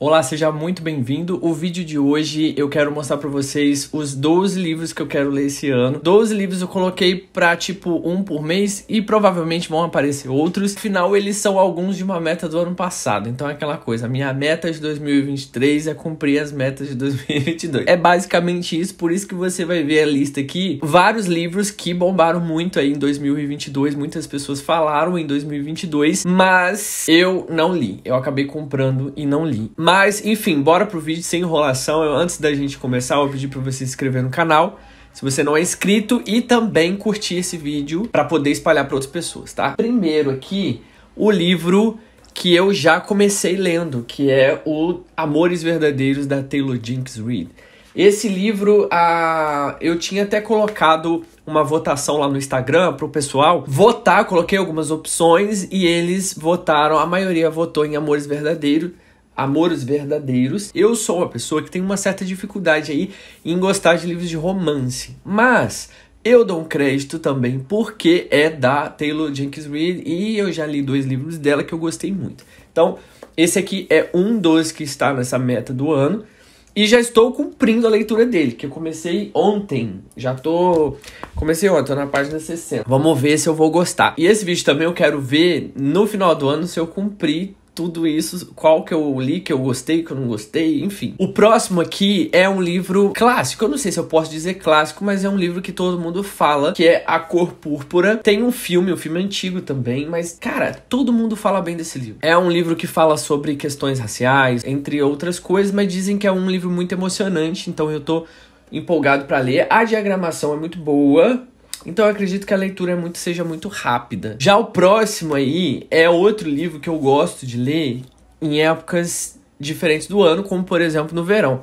Olá, seja muito bem-vindo. O vídeo de hoje eu quero mostrar para vocês os 12 livros que eu quero ler esse ano. 12 livros eu coloquei para tipo um por mês e provavelmente vão aparecer outros. Afinal, eles são alguns de uma meta do ano passado. Então é aquela coisa, a minha meta de 2023 é cumprir as metas de 2022. É basicamente isso, por isso que você vai ver a lista aqui, vários livros que bombaram muito aí em 2022, muitas pessoas falaram em 2022, mas eu não li. Eu acabei comprando e não li. Mas, enfim, bora pro vídeo sem enrolação. Eu, antes da gente começar, eu vou pedir pra você se inscrever no canal se você não é inscrito e também curtir esse vídeo para poder espalhar para outras pessoas, tá? Primeiro aqui, o livro que eu já comecei lendo, que é o Amores Verdadeiros da Taylor Jenkins Reid. Esse livro, ah, eu tinha até colocado uma votação lá no Instagram pro pessoal votar, coloquei algumas opções e eles votaram, a maioria votou em Amores Verdadeiros amores verdadeiros. Eu sou uma pessoa que tem uma certa dificuldade aí em gostar de livros de romance, mas eu dou um crédito também porque é da Taylor Jenkins Reid e eu já li dois livros dela que eu gostei muito. Então, esse aqui é um dos que está nessa meta do ano. E já estou cumprindo a leitura dele, que eu comecei ontem. Já tô. Comecei ontem, tô na página 60. Vamos ver se eu vou gostar. E esse vídeo também eu quero ver no final do ano se eu cumpri tudo isso, qual que eu li, que eu gostei, que eu não gostei, enfim. O próximo aqui é um livro clássico, eu não sei se eu posso dizer clássico, mas é um livro que todo mundo fala, que é A Cor Púrpura. Tem um filme, um filme antigo também, mas cara, todo mundo fala bem desse livro. É um livro que fala sobre questões raciais, entre outras coisas, mas dizem que é um livro muito emocionante, então eu tô empolgado para ler. A diagramação é muito boa, então eu acredito que a leitura muito, seja muito rápida. Já o próximo aí é outro livro que eu gosto de ler em épocas diferentes do ano, como por exemplo no verão.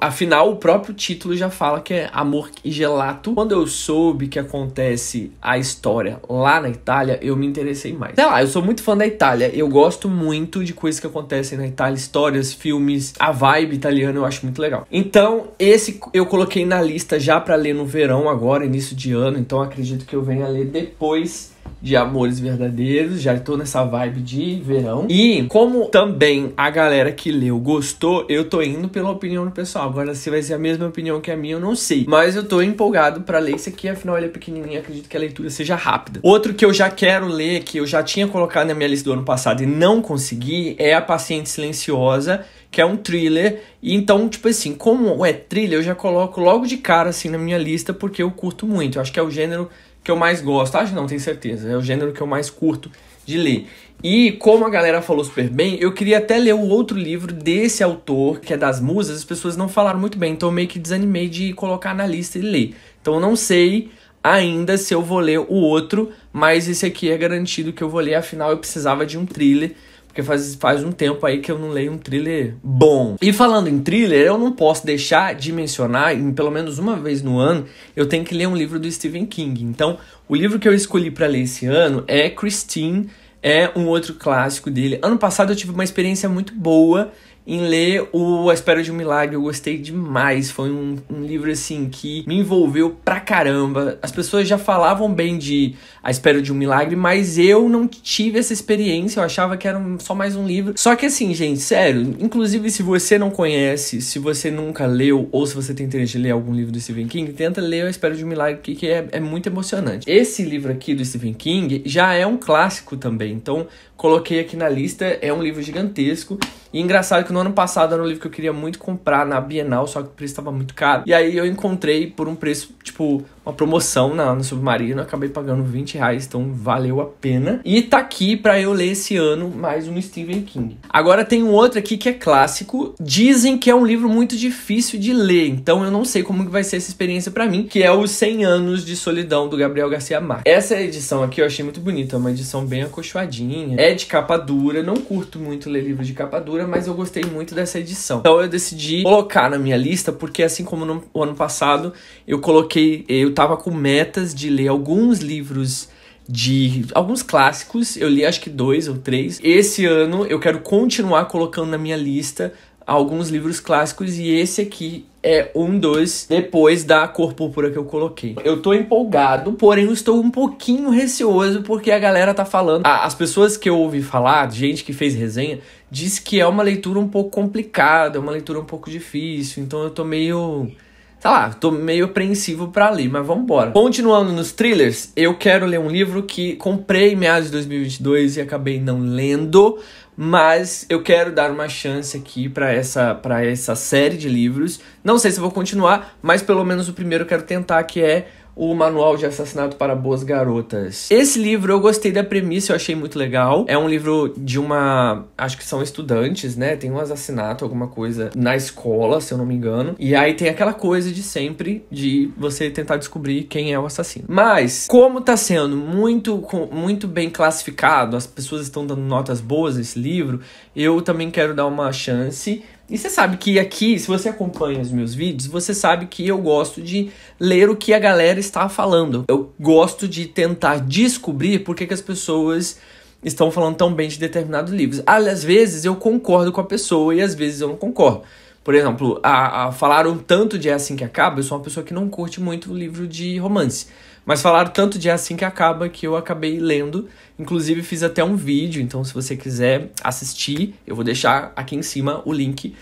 Afinal, o próprio título já fala que é amor e gelato. Quando eu soube que acontece a história lá na Itália, eu me interessei mais. Sei lá, eu sou muito fã da Itália, eu gosto muito de coisas que acontecem na Itália, histórias, filmes, a vibe italiana eu acho muito legal. Então, esse eu coloquei na lista já para ler no verão agora, início de ano, então acredito que eu venha ler depois de amores verdadeiros, já tô nessa vibe de verão. E como também a galera que leu gostou, eu tô indo pela opinião do pessoal. Agora, se vai ser a mesma opinião que a minha, eu não sei. Mas eu tô empolgado para ler isso aqui, afinal ele é pequenininho, acredito que a leitura seja rápida. Outro que eu já quero ler, que eu já tinha colocado na minha lista do ano passado e não consegui, é A Paciente Silenciosa, que é um thriller. E então, tipo assim, como é thriller, eu já coloco logo de cara assim na minha lista, porque eu curto muito. Eu acho que é o gênero que eu mais gosto. Acho não, tenho certeza. É o gênero que eu mais curto de ler. E como a galera falou super bem, eu queria até ler o outro livro desse autor, que é das musas, as pessoas não falaram muito bem, então eu meio que desanimei de colocar na lista e ler. Então eu não sei ainda se eu vou ler o outro, mas esse aqui é garantido que eu vou ler, afinal eu precisava de um thriller porque faz, faz um tempo aí que eu não leio um thriller bom. E falando em thriller, eu não posso deixar de mencionar, em pelo menos uma vez no ano, eu tenho que ler um livro do Stephen King. Então, o livro que eu escolhi para ler esse ano é Christine, é um outro clássico dele. Ano passado eu tive uma experiência muito boa em ler o A Espera de um Milagre. Eu gostei demais. Foi um, um, livro assim que me envolveu pra caramba. As pessoas já falavam bem de A Espera de um Milagre, mas eu não tive essa experiência. Eu achava que era um, só mais um livro. Só que assim, gente, sério, inclusive se você não conhece, se você nunca leu ou se você tem interesse de ler algum livro do Stephen King, tenta ler A Espera de um Milagre, que é, é muito emocionante. Esse livro aqui do Stephen King já é um clássico também. Então, coloquei aqui na lista. É um livro gigantesco. E engraçado que no ano passado era um livro que eu queria muito comprar na Bienal, só que o preço estava muito caro. E aí eu encontrei por um preço, tipo, uma promoção na, no Submarino, acabei pagando 20 reais, então valeu a pena. E tá aqui para eu ler esse ano mais um Stephen King. Agora tem um outro aqui que é clássico. Dizem que é um livro muito difícil de ler, então eu não sei como que vai ser essa experiência para mim, que é os 100 anos de solidão do Gabriel Garcia Marques. Essa edição aqui eu achei muito bonita, é uma edição bem acolchoadinha, é de capa dura, não curto muito ler livro de capa dura, mas eu gostei muito dessa edição. Então eu decidi colocar na minha lista porque assim como no ano passado, eu coloquei eu tava com metas de ler alguns livros de alguns clássicos, eu li acho que dois ou três. Esse ano eu quero continuar colocando na minha lista alguns livros clássicos e esse aqui é um dos depois da cor púrpura que eu coloquei. Eu tô empolgado, porém eu estou um pouquinho receoso porque a galera tá falando. as pessoas que eu ouvi falar, gente que fez resenha, diz que é uma leitura um pouco complicada, é uma leitura um pouco difícil, então eu tô meio sei lá, tô meio apreensivo para ler, mas vamos Continuando nos thrillers, eu quero ler um livro que comprei meados de 2022 e acabei não lendo, mas eu quero dar uma chance aqui para essa para essa série de livros. Não sei se vou continuar, mas pelo menos o primeiro eu quero tentar que é o Manual de Assassinato para Boas Garotas. Esse livro eu gostei da premissa, eu achei muito legal. É um livro de uma. Acho que são estudantes, né? Tem um assassinato, alguma coisa na escola, se eu não me engano. E aí tem aquela coisa de sempre de você tentar descobrir quem é o assassino. Mas, como tá sendo muito, muito bem classificado, as pessoas estão dando notas boas nesse esse livro, eu também quero dar uma chance. E você sabe que aqui, se você acompanha os meus vídeos, você sabe que eu gosto de ler o que a galera está falando. Eu gosto de tentar descobrir por que, que as pessoas estão falando tão bem de determinados livros. Ah, às vezes eu concordo com a pessoa e às vezes eu não concordo. Por exemplo, a, a falaram tanto de É Assim Que Acaba, eu sou uma pessoa que não curte muito livro de romance. Mas falaram tanto de É Assim Que Acaba que eu acabei lendo. Inclusive fiz até um vídeo, então se você quiser assistir, eu vou deixar aqui em cima o link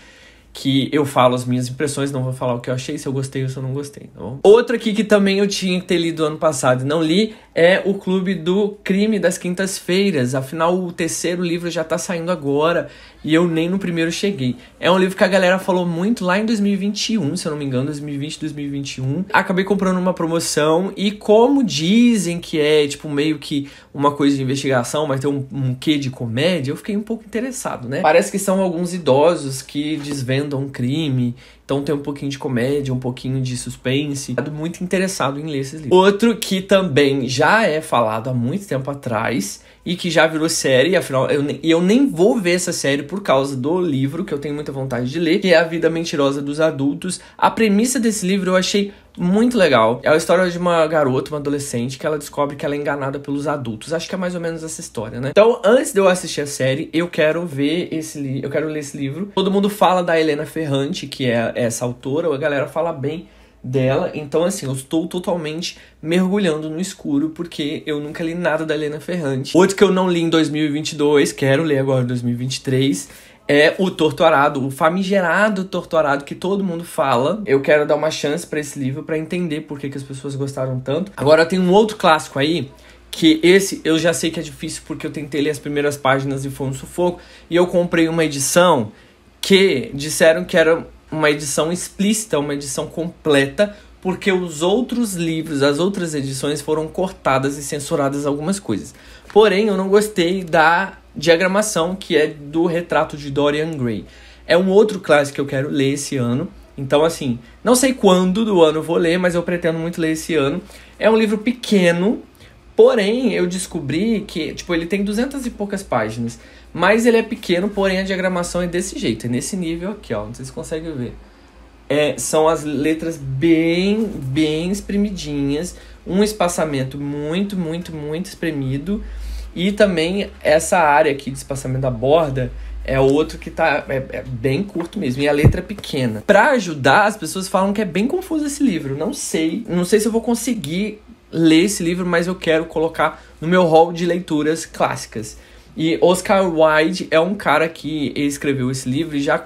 que eu falo as minhas impressões, não vou falar o que eu achei, se eu gostei ou se eu não gostei, tá bom? Outro aqui que também eu tinha que ter lido ano passado e não li é o Clube do Crime das Quintas-Feiras. Afinal, o terceiro livro já tá saindo agora e eu nem no primeiro cheguei. É um livro que a galera falou muito lá em 2021, se eu não me engano, 2020, 2021. Acabei comprando uma promoção e como dizem que é, tipo, meio que uma coisa de investigação, mas tem um, um quê de comédia, eu fiquei um pouco interessado, né? Parece que são alguns idosos que desvendam envolvendo um crime. Então tem um pouquinho de comédia, um pouquinho de suspense. muito interessado em ler esses livros. Outro que também já é falado há muito tempo atrás e que já virou série, afinal, eu, e eu nem vou ver essa série por causa do livro que eu tenho muita vontade de ler, que é A Vida Mentirosa dos Adultos. A premissa desse livro eu achei muito legal. É a história de uma garota, uma adolescente, que ela descobre que ela é enganada pelos adultos. Acho que é mais ou menos essa história, né? Então, antes de eu assistir a série, eu quero ver esse livro, eu quero ler esse livro. Todo mundo fala da Helena Ferrante, que é essa autora, a galera fala bem dela. Então, assim, eu estou totalmente mergulhando no escuro, porque eu nunca li nada da Helena Ferrante. Outro que eu não li em 2022, quero ler agora em 2023, é o Torturado, o famigerado Torturado que todo mundo fala. Eu quero dar uma chance para esse livro para entender por que, que as pessoas gostaram tanto. Agora tem um outro clássico aí, que esse eu já sei que é difícil porque eu tentei ler as primeiras páginas e foi um sufoco, e eu comprei uma edição que disseram que era uma edição explícita, uma edição completa, porque os outros livros, as outras edições foram cortadas e censuradas algumas coisas. Porém, eu não gostei da diagramação que é do retrato de Dorian Gray. É um outro clássico que eu quero ler esse ano. Então, assim, não sei quando do ano vou ler, mas eu pretendo muito ler esse ano. É um livro pequeno, porém eu descobri que, tipo, ele tem duzentas e poucas páginas. Mas ele é pequeno, porém a diagramação é desse jeito, é nesse nível aqui, ó. Não sei se consegue ver. É, são as letras bem, bem espremidinhas, um espaçamento muito, muito, muito espremido. E também essa área aqui de espaçamento da borda é outro que tá é, é bem curto mesmo e a letra é pequena. Para ajudar, as pessoas falam que é bem confuso esse livro. Não sei, não sei se eu vou conseguir ler esse livro, mas eu quero colocar no meu hall de leituras clássicas. E Oscar Wilde é um cara que escreveu esse livro e já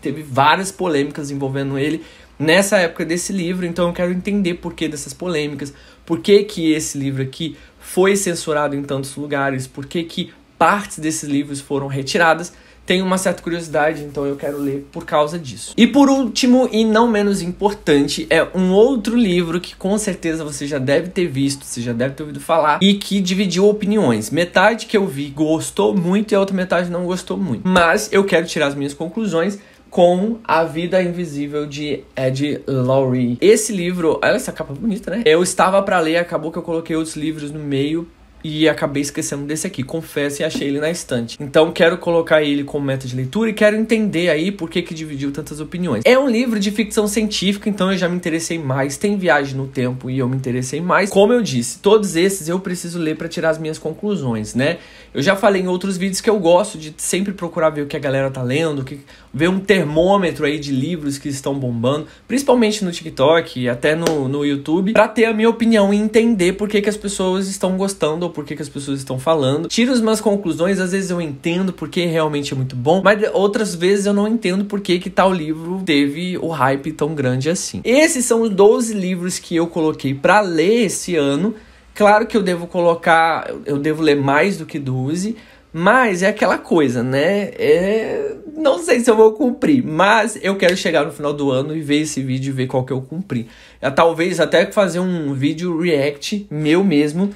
teve várias polêmicas envolvendo ele nessa época desse livro, então eu quero entender por que dessas polêmicas, por que, que esse livro aqui foi censurado em tantos lugares, por que, que partes desses livros foram retiradas tenho uma certa curiosidade, então eu quero ler por causa disso. E por último, e não menos importante, é um outro livro que com certeza você já deve ter visto, você já deve ter ouvido falar, e que dividiu opiniões. Metade que eu vi gostou muito e a outra metade não gostou muito. Mas eu quero tirar as minhas conclusões com A Vida Invisível de Ed Lowry. Esse livro, olha essa capa bonita, né? Eu estava para ler, acabou que eu coloquei outros livros no meio e acabei esquecendo desse aqui, confesso, e achei ele na estante. Então quero colocar ele como meta de leitura e quero entender aí por que que dividiu tantas opiniões. É um livro de ficção científica, então eu já me interessei mais, tem viagem no tempo e eu me interessei mais. Como eu disse, todos esses eu preciso ler para tirar as minhas conclusões, né? Eu já falei em outros vídeos que eu gosto de sempre procurar ver o que a galera tá lendo, o que ver um termômetro aí de livros que estão bombando, principalmente no TikTok e até no, no YouTube, para ter a minha opinião e entender por que, que as pessoas estão gostando ou por que, que as pessoas estão falando. Tiro as minhas conclusões, às vezes eu entendo porque realmente é muito bom, mas outras vezes eu não entendo por que, que tal livro teve o hype tão grande assim. Esses são os 12 livros que eu coloquei para ler esse ano. Claro que eu devo colocar, eu devo ler mais do que 12, mas é aquela coisa, né? É... Não sei se eu vou cumprir, mas eu quero chegar no final do ano e ver esse vídeo e ver qual que eu cumpri. É, talvez até fazer um vídeo react meu mesmo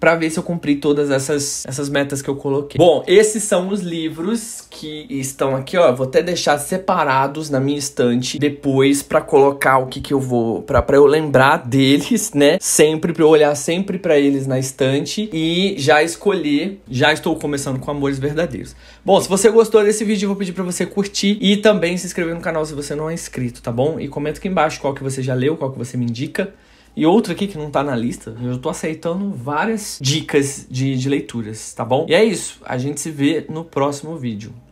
para ver se eu cumpri todas essas, essas metas que eu coloquei. Bom, esses são os livros que estão aqui, ó. Vou até deixar separados na minha estante depois para colocar o que que eu vou para eu lembrar deles, né? Sempre para eu olhar sempre para eles na estante e já escolher. Já estou começando com Amores Verdadeiros. Bom, se você gostou desse vídeo, eu vou pedir para você curtir e também se inscrever no canal se você não é inscrito, tá bom? E comenta aqui embaixo qual que você já leu, qual que você me indica. E outra aqui que não tá na lista, eu tô aceitando várias dicas de, de leituras, tá bom? E é isso, a gente se vê no próximo vídeo.